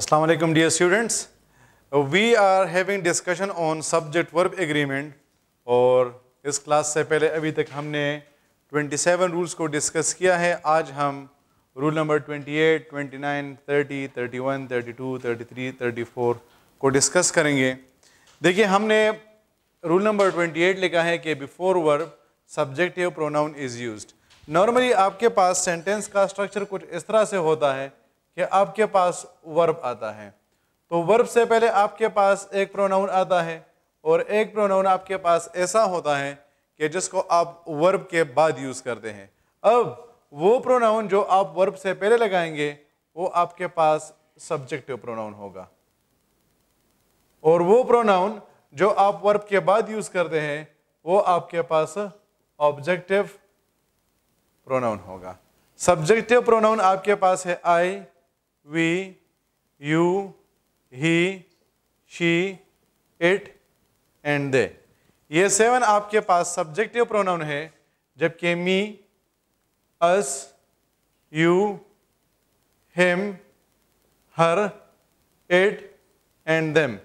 Assalamu alaikum dear students. Uh, we are having discussion on subject verb agreement और इस class से पहले अभी तक हमने 27 रूल्स को डिस्कस किया है आज हम रूल नंबर 28, 29, 30, 31, 32, 33, 34 को डिस्कस करेंगे देखिए हमने रूल नंबर 28 लिखा है कि before verb subjective pronoun is used normally आपके पास सेंटेंस का स्ट्रक्चर कुछ इस तरह से होता है कि आपके पास वर्ब आता है तो वर्ब से पहले आपके पास एक प्रोनाउन आता है और एक प्रोनाउन आपके पास ऐसा होता है कि जिसको आप वर्ब के बाद यूज़ करते हैं अब वो प्रोनाउन जो आप वर्ब से पहले लगाएंगे वो आपके पास सब्जेक्टिव प्रोनाउन होगा और वो प्रोनाउन जो आप वर्ब के बाद यूज़ करते हैं वो आपके पास ऑब्जेक्टिव प्रोनाउन होगा सब्जेक्टिव प्रोनाउन आपके पास है I we, you, he, she, it and they. ये सेवन आपके पास सब्जेक्टिव प्रोनाउन है जबकि me us you him her it and them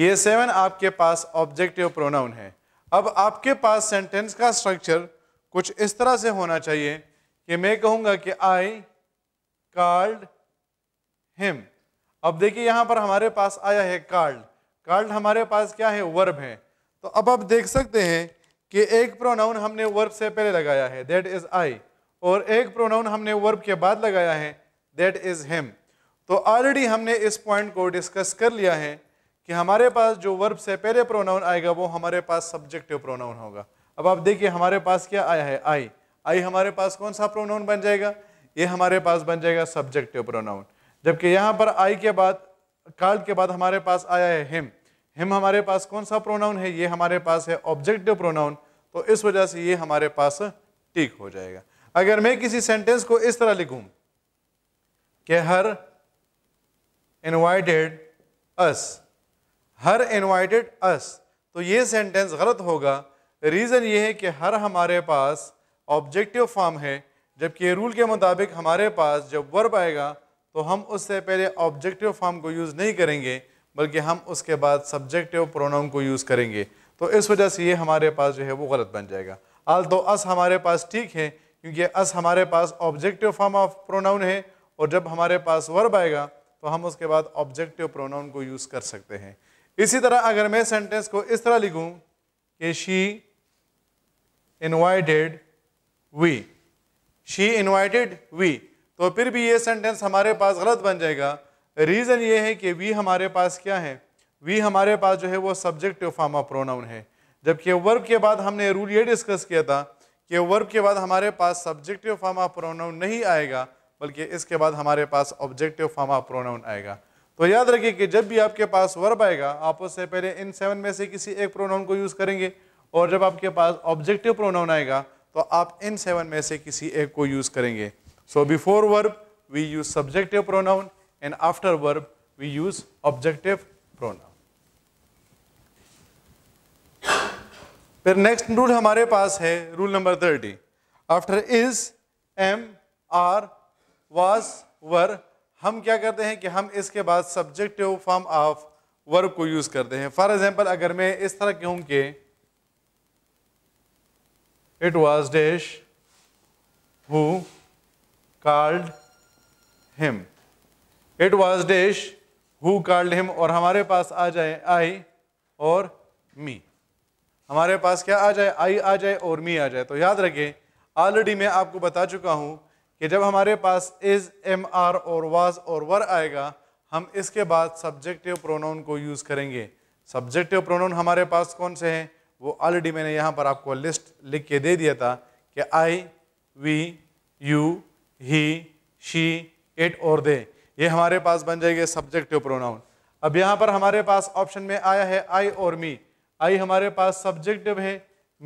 ये सेवन आपके पास ऑब्जेक्टिव प्रोनाउन है अब आपके पास सेंटेंस का स्ट्रक्चर कुछ इस तरह से होना चाहिए कि मैं कहूँगा कि आई कार्ड हिम अब देखिए यहां पर हमारे पास आया है कार्ड कार्ड हमारे पास क्या है वर्ब है तो अब आप देख सकते हैं कि एक प्रोनाउन हमने वर्ब से पहले लगाया है दैट इज आई और एक प्रोनाउन हमने वर्ब के बाद लगाया है दैट इज हिम तो ऑलरेडी हमने इस पॉइंट को डिस्कस कर लिया है कि हमारे पास जो वर्ब से पहले प्रोनाउन आएगा वो हमारे पास सब्जेक्टिव प्रोनाउन होगा अब आप देखिए हमारे पास क्या आया है आई आई हमारे पास कौन सा प्रोनाउन बन जाएगा ये हमारे पास बन जाएगा सब्जेक्टिव प्रोनाउन जबकि यहाँ पर आई के बाद काल के बाद हमारे पास आया है हिम हिम हमारे पास कौन सा प्रोनाउन है ये हमारे पास है ऑब्जेक्टिव प्रोनाउन तो इस वजह से ये हमारे पास ठीक हो जाएगा अगर मैं किसी सेंटेंस को इस तरह लिखूं कि हर इनवाइटेड अस हर इनवाइटेड अस तो ये सेंटेंस गलत होगा रीज़न ये है कि हर हमारे पास ऑब्जेक्टिव फॉर्म है जबकि रूल के मुताबिक हमारे पास जब वर्ब आएगा तो हम उससे पहले ऑब्जेक्टिव फॉर्म को यूज़ नहीं करेंगे बल्कि हम उसके बाद सब्जेक्टिव प्रोनाउन को यूज़ करेंगे तो इस वजह से ये हमारे पास जो है वो गलत बन जाएगा आल तो अस हमारे पास ठीक है क्योंकि अस हमारे पास ऑब्जेक्टिव फॉर्म ऑफ प्रोनाउन है और जब हमारे पास वर्ब आएगा तो हम उसके बाद ऑब्जेक्टिव प्रोनाउन को यूज़ कर सकते हैं इसी तरह अगर मैं सेंटेंस को इस तरह लिखूँ कि she invited we she invited we तो फिर भी ये सेंटेंस हमारे पास गलत बन जाएगा रीज़न ये है कि वी हमारे पास क्या है वी हमारे पास जो है वो सब्जेक्टिव फॉर्म ऑफ प्रोनाउन है जबकि वर्ब के बाद हमने रूल ये डिस्कस किया था कि वर्ब के बाद हमारे पास सब्जेक्टिव फॉर्म ऑफ प्रोनाउन नहीं आएगा बल्कि इसके बाद हमारे पास ऑब्जेक्टिव फॉर्म ऑफ प्रोनाउन आएगा तो याद रखिए कि जब भी आपके पास वर्ब आएगा आप उससे पहले इन सेवन में से किसी एक प्रोनाउन को यूज़ करेंगे और जब आपके पास ऑब्जेक्टिव प्रोनाउन आएगा तो आप इन सेवन में से किसी एक को यूज़ करेंगे So before verb, we use subjective pronoun and after verb, we use objective pronoun. फिर next rule हमारे पास है rule number thirty After is, am, are, was, were, हम क्या करते हैं कि हम इसके बाद सब्जेक्टिव फॉर्म ऑफ वर्ब को यूज करते हैं फॉर एग्जाम्पल अगर मैं इस तरह कहूँ कि it was dash who called him it was dash who called him और हमारे पास आ जाए आई और मी हमारे पास क्या आ जाए आई आ जाए और मी आ जाए तो याद रखें ऑलरेडी मैं आपको बता चुका हूँ कि जब हमारे पास इज एम आर और वाज और वर आएगा हम इसके बाद सब्जेक्टिव प्रोनाउन को यूज़ करेंगे सब्जेक्टिव प्रोनाउन हमारे पास कौन से हैं वो ऑलरेडी मैंने यहाँ पर आपको लिस्ट लिख के दे दिया था कि I we you he she it और दे ये हमारे पास बन जाएंगे सब्जेक्टिव प्रोनाउन अब यहाँ पर हमारे पास ऑप्शन में आया है आई और मी आई हमारे पास सब्जेक्टिव है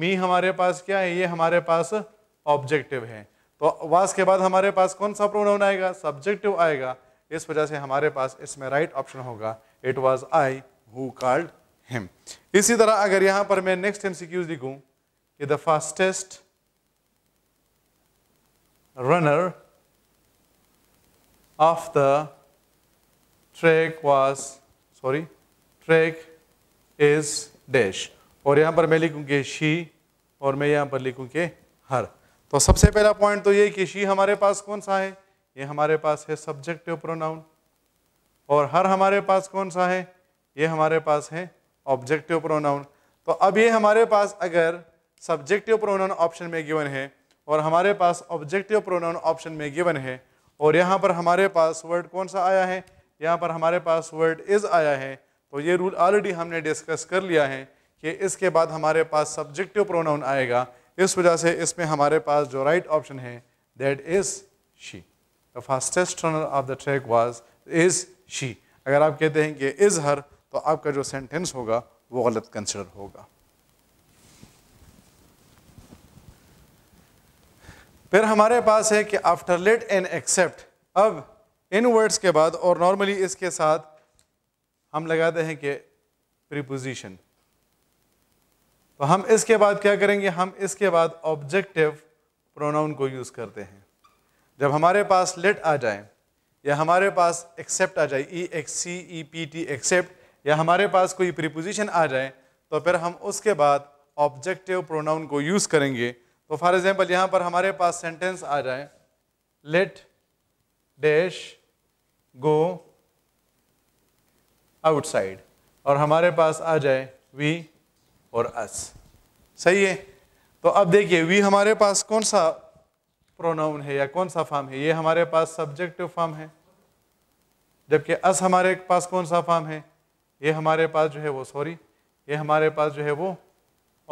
मी हमारे पास क्या है ये हमारे पास ऑब्जेक्टिव है तो वास के बाद हमारे पास कौन सा प्रोनाउन आएगा सब्जेक्टिव आएगा इस वजह से हमारे पास इसमें राइट ऑप्शन होगा it was I who called him इसी तरह अगर यहाँ पर मैं नेक्स्ट एम सी क्यूज लिखूँ कि the fastest runner of the track was sorry track is dash और यहाँ पर मैं लिखूँगी she और मैं यहाँ पर लिखूँगे her तो सबसे पहला पॉइंट तो ये कि she हमारे पास कौन सा है ये हमारे पास है सब्जेक्टिव प्रोनाउन और हर हमारे पास कौन सा है ये हमारे पास है ऑब्जेक्टिव प्रोनाउन तो अब ये हमारे पास अगर सब्जेक्टिव प्रोनाउन ऑप्शन में गिवन है और हमारे पास ऑब्जेक्टिव प्रोनाउन ऑप्शन में गिवन है और यहाँ पर हमारे पास वर्ड कौन सा आया है यहाँ पर हमारे पास वर्ड इज़ आया है तो ये रूल ऑलरेडी हमने डिस्कस कर लिया है कि इसके बाद हमारे पास सब्जेक्टिव प्रोनाउन आएगा इस वजह से इसमें हमारे पास जो राइट ऑप्शन है that is she the fastest runner of the track was is she अगर आप कहते हैं कि इज़ हर तो आपका जो सेंटेंस होगा वो गलत कंसिडर होगा फिर हमारे पास है कि आफ्टर लेट एंड एक्सेप्ट अब इन वर्ड्स के बाद और नॉर्मली इसके साथ हम लगाते हैं कि प्रीपोजिशन तो हम इसके बाद क्या करेंगे हम इसके बाद ऑब्जेक्टिव प्रोनाउन को यूज़ करते हैं जब हमारे पास लेट आ जाए या हमारे पास एक्सेप्ट आ जाए E X C E P T except या हमारे पास कोई प्रीपोजिशन आ जाए तो फिर हम उसके बाद ऑब्जेक्टिव प्रोनाउन को यूज़ करेंगे तो फॉर एग्जाम्पल यहाँ पर हमारे पास सेंटेंस आ जाए लेट डैश गो आउटसाइड और हमारे पास आ जाए वी और अस सही है तो अब देखिए वी हमारे पास कौन सा प्रोनाउन है या कौन सा फॉर्म है ये हमारे पास सब्जेक्टिव फॉर्म है जबकि अस हमारे पास कौन सा फॉर्म है ये हमारे पास जो है वो सॉरी ये हमारे पास जो है वो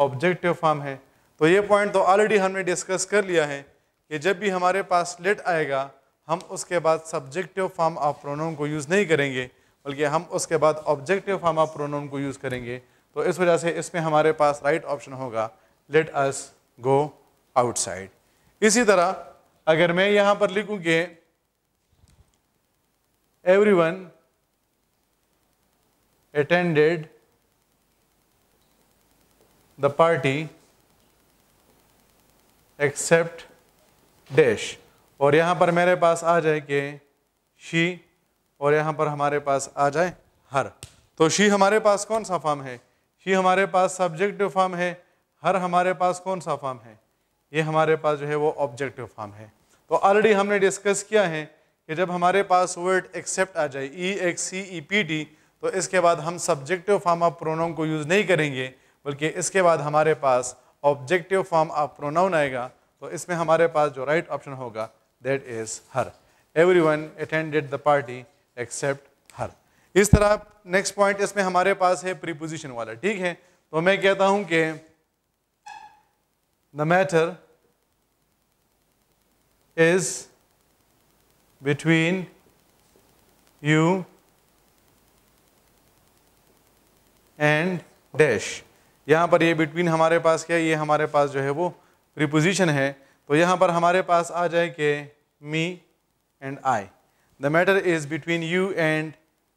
ऑब्जेक्टिव फॉर्म है तो ये पॉइंट तो ऑलरेडी हमने डिस्कस कर लिया है कि जब भी हमारे पास लेट आएगा हम उसके बाद सब्जेक्टिव फॉर्म ऑफ प्रोनाउन को यूज़ नहीं करेंगे बल्कि हम उसके बाद ऑब्जेक्टिव फॉर्म ऑफ प्रोनाउन को यूज़ करेंगे तो इस वजह से इसमें हमारे पास राइट right ऑप्शन होगा लेट अस गो आउटसाइड इसी तरह अगर मैं यहाँ पर लिखूँ कि everyone attended the party except dash और यहाँ पर मेरे पास आ जाए कि शी और यहाँ पर हमारे पास आ जाए हर तो शी हमारे पास कौन सा फॉर्म है शी हमारे पास सब्जेक्टिव फॉर्म है हर हमारे पास कौन सा फॉर्म है ये हमारे पास जो है वो ऑब्जेक्टिव फॉर्म है तो ऑलरेडी हमने डिस्कस किया है कि जब हमारे पास वर्ड एक्सेप्ट आ जाए E X C E P T तो इसके बाद हम सब्जेक्टिव फॉर्म ऑफ प्रोनाउन को यूज़ नहीं करेंगे बल्कि इसके बाद हमारे पास ऑब्जेक्टिव फॉर्म ऑफ प्रोनाउन आएगा तो इसमें हमारे पास जो राइट right ऑप्शन होगा that is her everyone attended the party except her इस तरह नेक्स्ट पॉइंट इसमें हमारे पास है प्रीपोजिशन वाला ठीक है तो मैं कहता हूं कि the matter is between you and dash यहाँ पर ये बिटवीन हमारे पास क्या है ये हमारे पास जो है वो प्रीपोजिशन है तो यहाँ पर हमारे पास आ जाए कि me and I the matter is between you and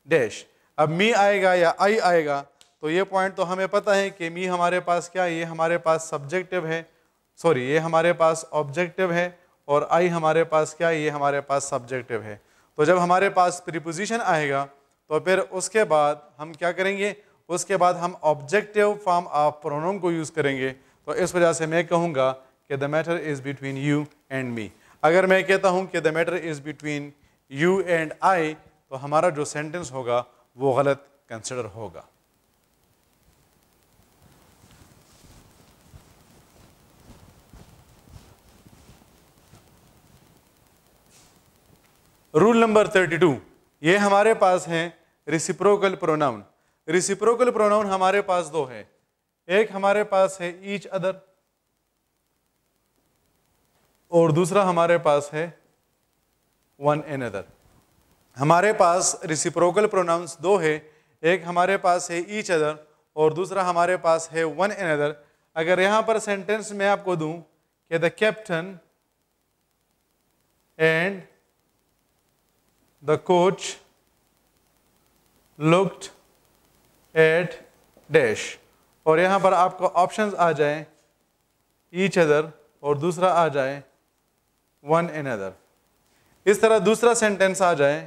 dash अब मी आएगा या आई आएगा तो ये पॉइंट तो हमें पता है कि मी हमारे पास क्या ये हमारे पास सब्जेक्टिव है सॉरी ये हमारे पास ऑब्जेक्टिव है और आई हमारे पास क्या ये हमारे पास सब्जेक्टिव है तो जब हमारे पास प्रीपोजिशन आएगा तो फिर उसके बाद हम क्या करेंगे उसके बाद हम ऑब्जेक्टिव फॉर्म ऑफ प्रोनोम को यूज़ करेंगे तो इस वजह से मैं कहूँगा कि the matter is between you and me अगर मैं कहता हूँ कि the matter is between you and I तो हमारा जो सेंटेंस होगा वो गलत कंसिडर होगा रूल नंबर थर्टी टू ये हमारे पास हैं रिसिप्रोकल प्रोनाउन रिसिप्रोकल प्रोनाउन हमारे पास दो है एक हमारे पास है ईच अदर और दूसरा हमारे पास है वन एन अदर हमारे पास रिसिप्रोकल प्रोनाउंस दो है एक हमारे पास है ईच अदर और दूसरा हमारे पास है वन एन अदर अगर यहां पर सेंटेंस मैं आपको दूं कि the captain and the coach looked at dash और यहाँ पर आपको ऑप्शंस आ जाए ईच अदर और दूसरा आ जाए वन एन अदर इस तरह दूसरा सेंटेंस आ जाए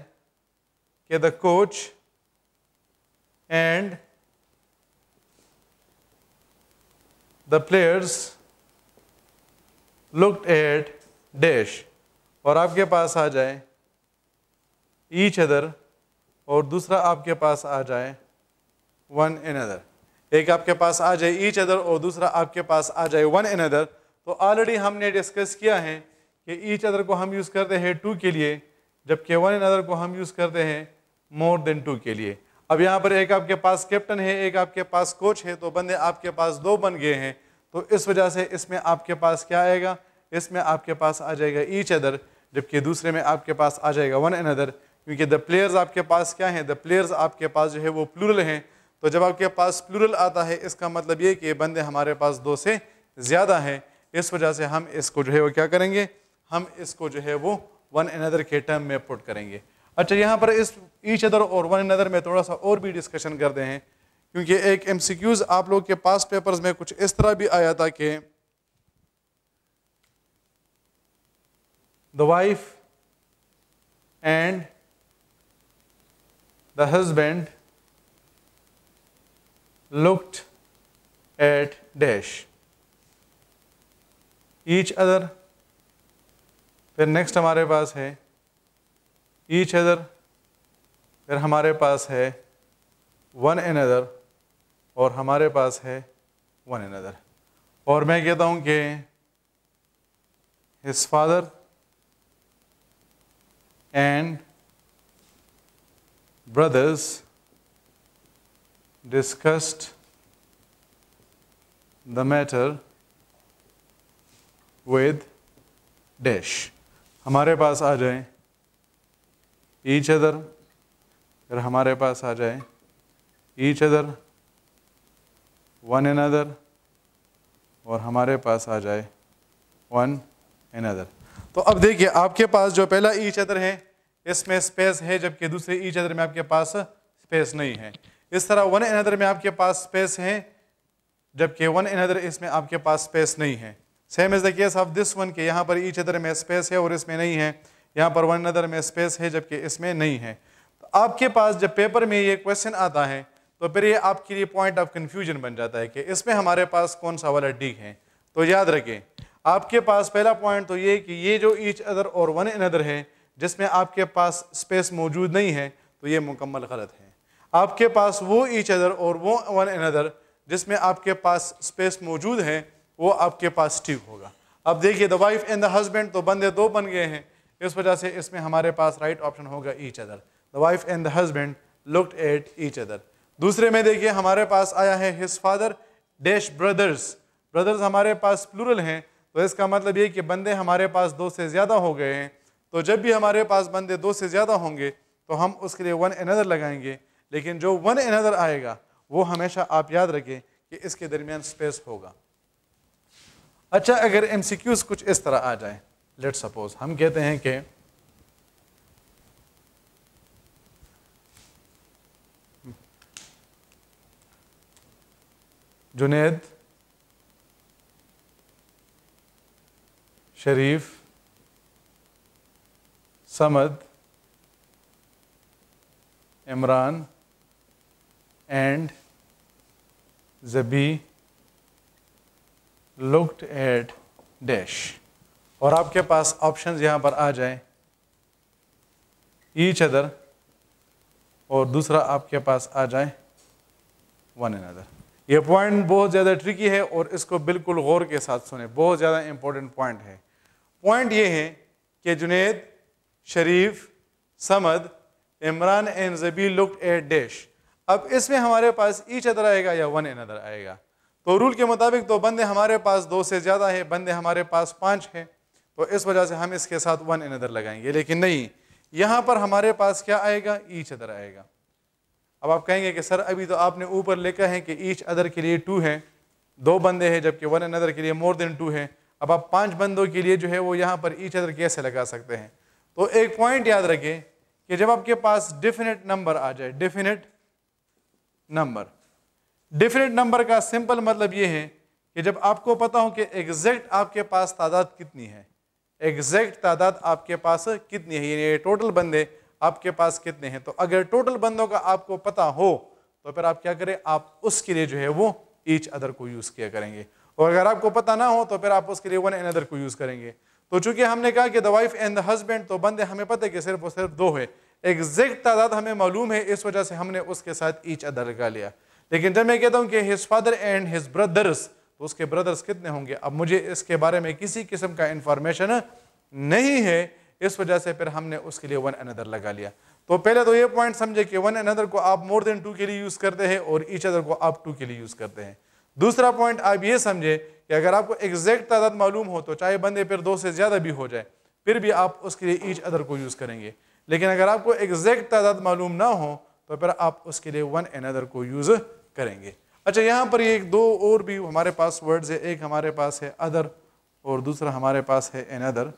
कि the coach and the players looked at dash और आपके पास आ जाए ईच अदर और दूसरा आपके पास आ जाए वन एन अदर एक आपके पास आ जाए ईच अदर और दूसरा आपके पास आ जाए वन एन अदर तो ऑलरेडी हमने डिस्कस किया है कि ईच अदर को हम यूज़ करते हैं टू के लिए जबकि वन एन अदर को हम यूज़ करते हैं मोर देन टू के लिए अब यहाँ पर एक आपके पास कैप्टन है एक आपके पास कोच है तो बंदे आपके पास दो बन गए हैं तो इस वजह से इसमें आपके पास क्या आएगा इसमें आपके पास आ जाएगा ईच अदर जबकि दूसरे में आपके पास आ जाएगा वन एन अदर क्योंकि द प्लेयर्स आपके पास क्या हैं द प्लेयर्स आपके पास जो है वो प्लूरल हैं तो जब आपके पास प्लूरल आता है इसका मतलब ये कि बंदे हमारे पास दो से ज़्यादा हैं इस वजह से हम इसको जो है वो क्या करेंगे हम इसको जो है वो वन अनदर के टर्म में पुट करेंगे अच्छा यहाँ पर इस ईच अदर और वन अनदर में थोड़ा सा और भी डिस्कशन करते हैं क्योंकि एक एम आप लोग के पास पेपर्स में कुछ इस तरह भी आया था कि the wife and the husband looked at dash each other फिर नेक्स्ट हमारे पास है ईच अदर फिर हमारे पास है वन एन अदर और हमारे पास है वन एन अदर और मैं कहता हूँ कि his father and brothers discussed the matter with dash. हमारे पास आ जाए ईच अदर फिर हमारे पास आ जाए each other one another और हमारे पास आ जाए वन एन अदर तो अब देखिए आपके पास जो पहला ईच अदर है इसमें स्पेस है जबकि दूसरे ईच अदर में आपके पास स्पेस नहीं है इस तरह वन एनदर में आपके पास स्पेस है जबकि वन एनदर इसमें आपके पास स्पेस नहीं है same is the case of this one के यहाँ पर ईच अदर में स्पेस है और इसमें नहीं है यहाँ पर वन अदर में स्पेस है जबकि इसमें नहीं है तो आपके पास जब पेपर में ये क्वेश्चन आता है तो फिर ये आपके लिए पॉइंट ऑफ कन्फ्यूजन बन जाता है कि इसमें हमारे पास कौन सा वाला डी है तो याद रखें आपके पास पहला पॉइंट तो ये कि ये जो ईच अदर और वन अनदर है जिसमें आपके पास स्पेस मौजूद नहीं है तो ये मुकम्मल गलत है आपके पास वो ईच अदर और वो वन एन अदर जिसमें आपके पास स्पेस मौजूद है वो आपके पास ठीक होगा अब देखिए the wife and the husband तो बंदे दो बन गए हैं इस वजह से इसमें हमारे पास राइट right ऑप्शन होगा each other the wife and the husband looked at each other दूसरे में देखिए हमारे पास आया है his father dash brothers brothers हमारे पास प्लूरल हैं तो इसका मतलब ये कि बंदे हमारे पास दो से ज़्यादा हो गए हैं तो जब भी हमारे पास बंदे दो से ज़्यादा होंगे तो हम उसके लिए वन एनदर लगाएंगे लेकिन जो वन अनदर आएगा वो हमेशा आप याद रखें कि इसके दरमियान स्पेस होगा अच्छा अगर एम कुछ इस तरह आ जाए लेट सपोज हम कहते हैं कि Junaid Sharif Samad Imran and Zabi looked at dash. और आपके पास ऑप्शंस यहाँ पर आ जाए ईच अदर और दूसरा आपके पास आ जाए वन एन अदर ये पॉइंट बहुत ज़्यादा ट्रिकी है और इसको बिल्कुल गौर के साथ सुने बहुत ज़्यादा इम्पोर्टेंट पॉइंट है पॉइंट ये है कि Junaid Sharif Samad Imran and Zabi look at dash अब इसमें हमारे पास ईच अदर आएगा या वन एन अदर आएगा तो रूल के मुताबिक दो बंदे हमारे पास दो से ज़्यादा है बंदे हमारे पास पाँच हैं तो इस वजह से हम इसके साथ वन एन अदर लगाएंगे लेकिन नहीं यहाँ पर हमारे पास क्या आएगा ईच अदर आएगा अब आप कहेंगे कि सर अभी तो आपने ऊपर लिखा है कि ईच अदर के लिए टू है दो बंदे हैं जबकि वन एन अदर के लिए मोर देन टू है अब आप पाँच बंदों के लिए जो है वो यहाँ पर ईच अदर कैसे लगा सकते हैं तो एक पॉइंट याद रखें कि जब आपके पास डिफिनेट नंबर आ जाए डिफिनेट नंबर डिफिनेट नंबर का सिंपल मतलब ये है कि जब आपको पता हो कि एग्जैक्ट आपके पास तादाद कितनी है एग्जैक्ट तादाद आपके पास कितनी है ये टोटल बंदे आपके पास कितने हैं तो अगर टोटल बंदों का आपको पता हो तो फिर आप क्या करें आप उसके लिए जो है वो ईच अदर को यूज़ किया करेंगे और अगर आपको पता ना हो तो फिर आप उसके लिए वन एन अदर को यूज़ करेंगे तो चूंकि हमने कहा कि the wife and the husband तो बंदे हमें पता है कि सिर्फ और सिर्फ दो है एग्जैक्ट तादाद हमें मालूम है इस वजह से हमने उसके साथ ईच अदर लगा लिया लेकिन जब मैं कहता हूँ कि his father and his brothers तो उसके ब्रदर्स कितने होंगे अब मुझे इसके बारे में किसी किस्म का इंफॉर्मेशन नहीं है इस वजह से फिर हमने उसके लिए वन अनदर लगा लिया तो पहले तो ये पॉइंट समझे कि वन अनदर को आप मोर देन टू के लिए यूज़ करते हैं और ईच अदर को आप टू के लिए यूज़ करते हैं दूसरा पॉइंट आप ये समझे कि अगर आपको एग्जैक्ट तादाद मालूम हो तो चाहे बंदे फिर दो से ज़्यादा भी हो जाए फिर भी आप उसके लिए ईच अदर को यूज़ करेंगे लेकिन अगर आपको एग्जैक्ट तादाद मालूम ना हो तो फिर आप उसके लिए वन एनदर को यूज़ करेंगे अच्छा यहाँ पर ये दो और भी हमारे पास वर्ड्स है एक हमारे पास है अदर और दूसरा हमारे पास है एनदर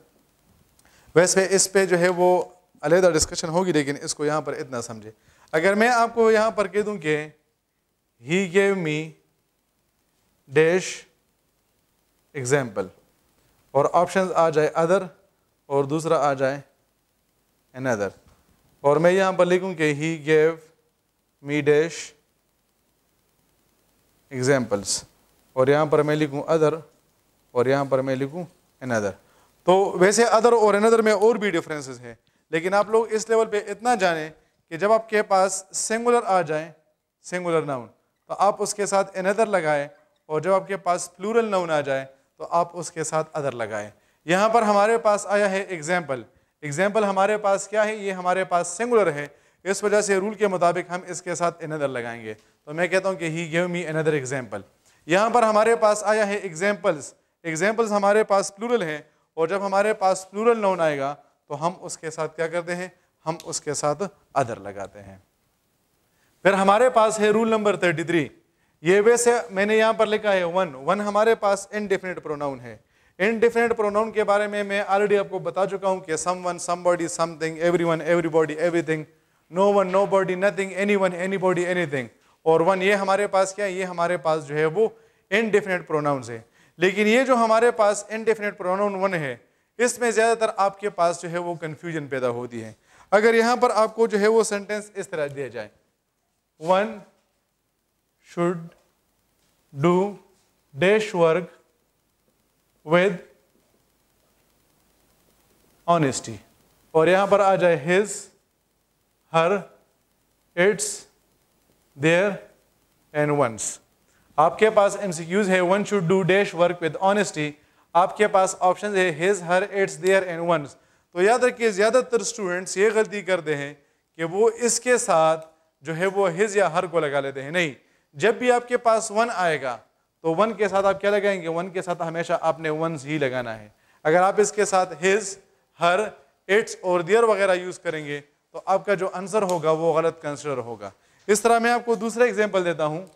वैसे इस पे जो है वो अलहदा डिस्कशन होगी लेकिन इसको यहाँ पर इतना समझे अगर मैं आपको यहाँ पर कह दूँ कि he gave me dash example और ऑप्शन आ जाए अदर और दूसरा आ जाए another और मैं यहाँ पर लिखूँ कि he gave me dash examples और यहाँ पर मैं लिखूँ अदर और यहाँ पर मैं लिखूँ अनदर तो वैसे अदर और अनदर में और भी डिफरेंसेस हैं लेकिन आप लोग इस लेवल पे इतना जानें कि जब आपके पास सिंगुलर आ जाए सिंगुलर नाउन तो आप उसके साथ अनदर लगाएं और जब आपके पास प्लूरल नाउन आ जाए तो आप उसके साथ अदर लगाएं यहाँ पर हमारे पास आया है एग्जाम्पल एग्जाम्पल हमारे पास क्या है ये हमारे पास सिंगुलर है इस वजह से रूल के मुताबिक हम इसके साथ एनदर लगाएंगे तो मैं कहता हूँ कि he gave me another example यहाँ पर हमारे पास आया है एग्जाम्पल्स एग्जाम्पल्स हमारे पास प्लूरल हैं और जब हमारे पास प्लूरल नोन आएगा तो हम उसके साथ क्या करते हैं हम उसके साथ अदर लगाते हैं फिर हमारे पास है रूल नंबर थर्टी थ्री ये वैसे मैंने यहाँ पर लिखा है वन वन हमारे पास इनडेफिनेट प्रोनाउन है इन प्रोनाउन के बारे में मैं ऑलरेडी आपको बता चुका हूँ कि someone somebody something everyone every everything no one nobody nothing anyone anybody anything और वन ये हमारे पास क्या है ये हमारे पास जो है वो इनडिफिनेट प्रोनाउंस है लेकिन ये जो हमारे पास इनडिफिनेट प्रोनाउन वन है इसमें ज़्यादातर आपके पास जो है वो कन्फ्यूजन पैदा होती है अगर यहाँ पर आपको जो है वो सेंटेंस इस तरह दिया जाए one should do dash work with honesty और यहाँ पर आ जाए his her its their and one's आपके पास एमसीक्यूज है one should do dash work with honesty आपके पास ऑप्शन है his her its their and one's तो याद रखिए ज़्यादातर स्टूडेंट्स ये गलती करते हैं कि वो इसके साथ जो है वो हिज या हर को लगा लेते हैं नहीं जब भी आपके पास वन आएगा तो वन के साथ आप क्या लगाएंगे वन के साथ हमेशा आपने वंस ही लगाना है अगर आप इसके साथ हिज हर इट्स और दियर वगैरह यूज़ करेंगे तो आपका जो आंसर होगा वो गलत कंसिडर होगा इस तरह मैं आपको दूसरा एग्जाम्पल देता हूँ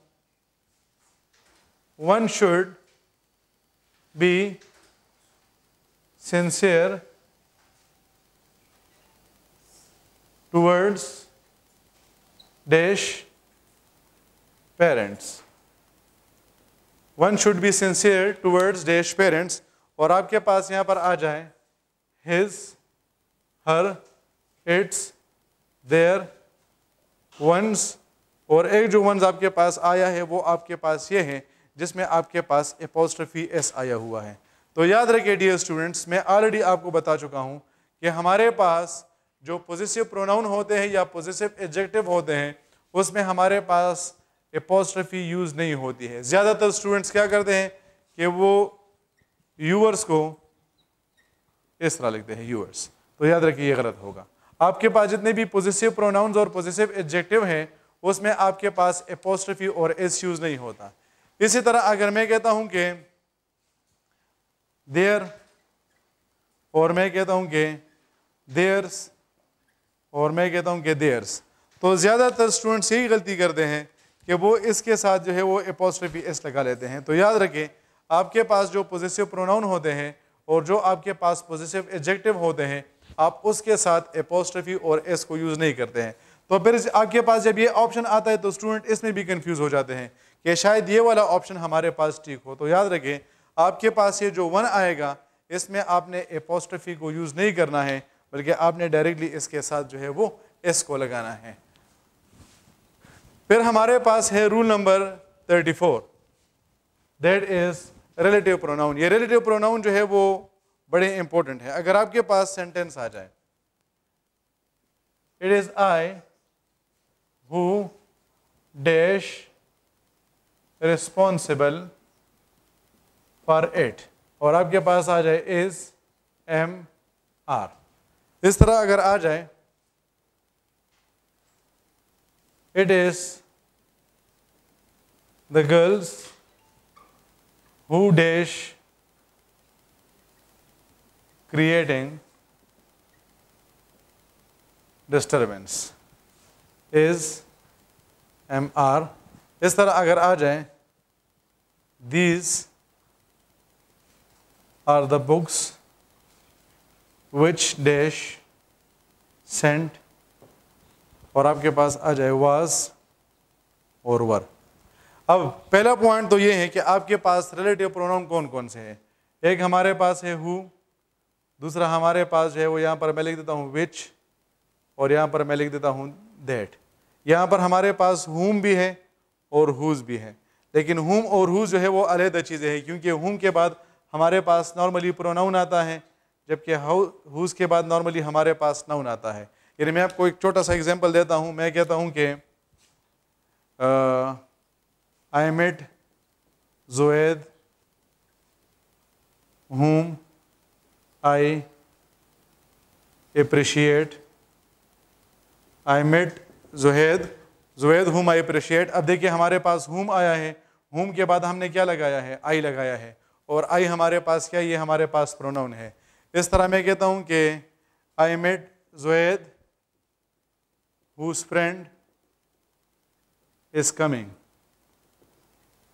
one should be sincere towards dash parents one should be sincere towards dash parents और आपके पास यहाँ पर आ जाए his her its their one's और एक जो वंस आपके पास आया है वो आपके पास ये है जिसमें आपके पास एपोस्ट्रफी एस आया हुआ है तो याद रखिए डियर स्टूडेंट्स मैं ऑलरेडी आपको बता चुका हूँ कि हमारे पास जो पोजिटिव प्रोनाउन होते हैं या पोजिटिव एडजेक्टिव होते हैं उसमें हमारे पास एपोस्ट्रफी यूज नहीं होती है ज़्यादातर स्टूडेंट्स क्या करते हैं कि वो यूवर्स को इस तरह लिखते हैं यूवर्स तो याद रखिए ये गलत होगा आपके पास जितने भी पॉजिटिव प्रोनाउंस और पॉजिटिव एडजेक्टिव हैं उसमें आपके पास एपोस्ट्रफी और एस यूज नहीं होता इसी तरह अगर मैं कहता हूं कि देयर और मैं कहता हूं कि देयर्स और मैं कहता हूं कि देयर्स तो ज़्यादातर स्टूडेंट्स यही गलती करते हैं कि वो इसके साथ जो है वो एपोस्ट्रफी एस लगा लेते हैं तो याद रखें आपके पास जो पोजिटिव प्रोनाउन होते हैं और जो आपके पास पोजिटिव एडजेक्टिव होते हैं आप उसके साथ एपोस्ट्रफी और एस को यूज़ नहीं करते हैं तो फिर आपके पास जब ये ऑप्शन आता है तो स्टूडेंट इसमें भी कन्फ्यूज़ हो जाते हैं कि शायद ये वाला ऑप्शन हमारे पास ठीक हो तो याद रखें आपके पास ये जो वन आएगा इसमें आपने एपोस्ट्रफी को यूज़ नहीं करना है बल्कि आपने डायरेक्टली इसके साथ जो है वो एस को लगाना है फिर हमारे पास है rule number 34 four that is relative pronoun ये रिलेटिव प्रोनाउन जो है वो बड़े इंपॉर्टेंट है अगर आपके पास सेंटेंस आ जाए it is I who dash responsible for it और आपके पास आ जाए इज एम आर इस तरह अगर आ जाए it is the girls who are creating disturbance is mr इस तरह अगर आ जाए these are the books which dash sent और आपके पास आ जाए वास और वर अब पहला पॉइंट तो ये है कि आपके पास रिलेटिव प्रोनाउन कौन कौन से हैं एक हमारे पास है हु दूसरा हमारे पास जो है वो यहाँ पर मैं लिख देता हूँ विच और यहाँ पर मैं लिख देता हूँ देट यहाँ पर हमारे पास हुम भी है और हुज भी है लेकिन हुम और हुज जो है वो अलहदा चीज़ें हैं क्योंकि हुम के बाद हमारे पास नॉर्मली प्रोनाउन आता है जबकि हुज के बाद नॉर्मली हमारे पास नाउन आता है यानी मैं आपको एक छोटा सा एग्जाम्पल देता हूँ मैं कहता हूँ कि I met Zahid whom I appreciate I met Zahid Zahid whom I appreciate अब देखिए हमारे पास हुम आया है हुम के बाद हमने क्या लगाया है आई लगाया है और आई हमारे पास क्या ये हमारे पास प्रोनाउन है इस तरह मैं कहता हूँ कि I met Zahid whose friend is coming.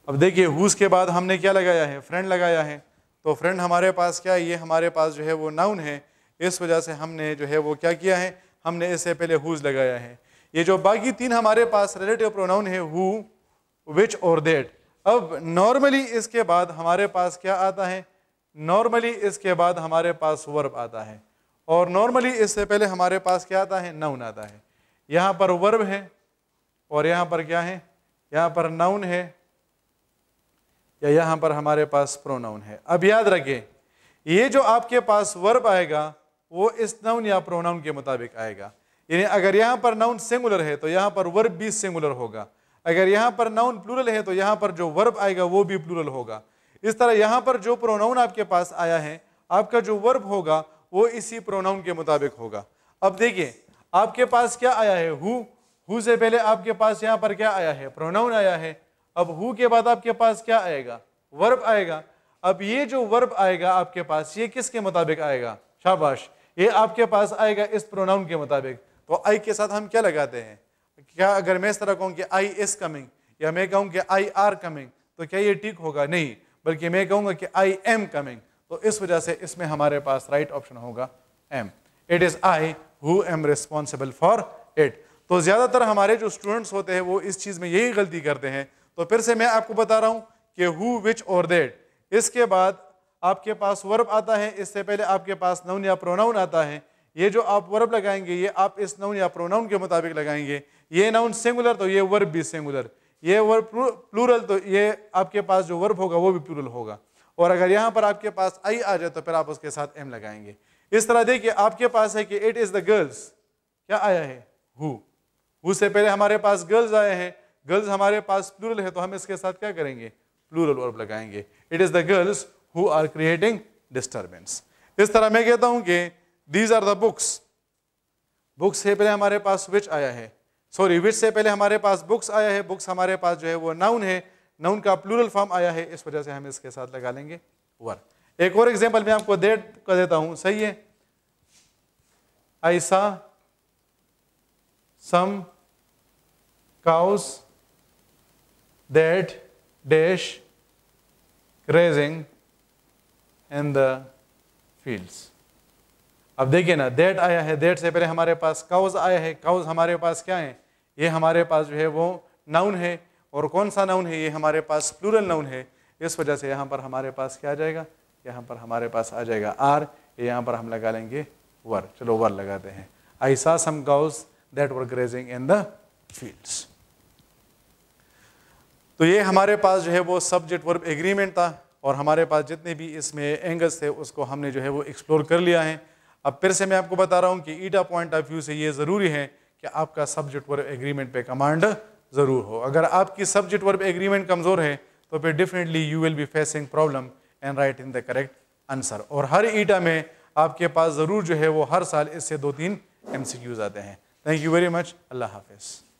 अब देखिए हुज के बाद हमने क्या लगाया है फ्रेंड लगाया है तो फ्रेंड हमारे पास क्या है ये हमारे पास जो है वो नाउन है इस वजह से हमने जो है वो क्या किया है हमने इससे पहले हुज लगाया है ये जो बाकी तीन हमारे पास रिलेटिव प्रोनाउन है हु विच और देट अब नॉर्मली इसके बाद हमारे पास क्या आता है नॉर्मली इसके बाद हमारे पास वर्ब आता है और नॉर्मली इससे पहले हमारे पास क्या आता है नाउन आता है यहाँ पर वर्ब है और यहाँ पर क्या है यहाँ पर नाउन है या यहाँ पर हमारे पास प्रोनाउन है अब याद रखें ये जो आपके पास वर्ब आएगा वो इस नाउन या प्रोनाउन के मुताबिक आएगा यानी अगर यहाँ पर नाउन सिंगुलर है तो यहाँ पर वर्ब भी सिंगुलर होगा अगर यहाँ पर नाउन प्लूरल है तो यहाँ पर जो वर्ब आएगा वो भी प्लूरल होगा इस तरह यहाँ पर जो प्रोनाउन आपके पास आया है आपका जो वर्ब होगा वो इसी प्रोनाउन के मुताबिक होगा अब देखिए आपके पास क्या आया है हु हु से पहले आपके पास यहाँ पर क्या आया है प्रोनाउन आया है अब हु के बाद आपके पास क्या आएगा वर्ब आएगा अब ये जो वर्ब आएगा आपके पास ये किसके मुताबिक आएगा शाबाश ये आपके पास आएगा इस प्रोनाउन के मुताबिक तो आई के साथ हम क्या लगाते हैं क्या अगर मैं इस तरह कहूँ कि आई इज कमिंग या मैं कहूँ कि आई आर कमिंग तो क्या ये ठीक होगा नहीं बल्कि मैं कहूँगा कि आई एम कमिंग तो इस वजह से इसमें हमारे पास राइट ऑप्शन होगा am it is I who am responsible for it तो ज़्यादातर हमारे जो स्टूडेंट्स होते हैं वो इस चीज़ में यही गलती करते हैं तो फिर से मैं आपको बता रहा हूँ कि हु विच और देट इसके बाद आपके पास वर्ब आता है इससे पहले आपके पास नउन या प्रोनाउन आता है ये जो आप वर्ब लगाएंगे ये आप इस नाउन या प्रोनाउन के मुताबिक लगाएंगे ये नाउन सिंगुलर तो ये वर्ब भी सिंगुलर ये वर्ब प्लूरल तो ये आपके पास जो वर्ब होगा वो भी प्लूरल होगा और अगर यहाँ पर आपके पास आई आ जाए तो फिर आप उसके साथ एम लगाएंगे इस तरह देखिए आपके पास है कि इट इज़ द गर्ल्स क्या आया है हु हु से पहले हमारे पास गर्ल्स आए हैं गर्ल्स हमारे पास प्लूरल है तो हम इसके साथ क्या करेंगे प्लूरल वर्ब लगाएंगे it is the girls who are creating disturbance इस तरह मैं कहता हूं कि these are the books books से पहले हमारे पास विच आया है सॉरी विच से पहले हमारे पास बुक्स आया है बुक्स हमारे पास जो है वो नाउन है नाउन का प्लूरल फॉर्म आया है इस वजह से हम इसके साथ लगा लेंगे वर्क एक और एग्जाम्पल मैं आपको दे कर देता हूं सही है ऐसा some cows that dash grazing in the fields अब देखिए ना देट आया है देट से पहले हमारे पास काउज आया है काउज हमारे पास क्या है ये हमारे पास जो है वो नाउन है और कौन सा नाउन है ये हमारे पास प्लूरल नाउन है इस वजह से यहाँ पर हमारे पास क्या आ जाएगा यहाँ पर हमारे पास आ जाएगा आर यहाँ पर हम लगा लेंगे वर चलो वर लगाते हैं I saw some cows that were grazing in the fields तो ये हमारे पास जो है वो सब्जेक्ट वर्ब एग्रीमेंट था और हमारे पास जितने भी इसमें एंगल्स थे उसको हमने जो है वो एक्सप्लोर कर लिया है अब फिर से मैं आपको बता रहा हूँ कि ईटा पॉइंट ऑफ व्यू से ये ज़रूरी है कि आपका सब्जेक्ट वर्ब एग्रीमेंट पे कमांड ज़रूर हो अगर आपकी सब्जेक्ट वर्ब एग्रीमेंट कमज़ोर है तो फिर definitely you will be facing problem and right in the correct answer और हर ईटा में आपके पास ज़रूर जो है वो हर साल इससे दो तीन एम आते हैं थैंक यू वेरी मच अल्लाह हाफिज़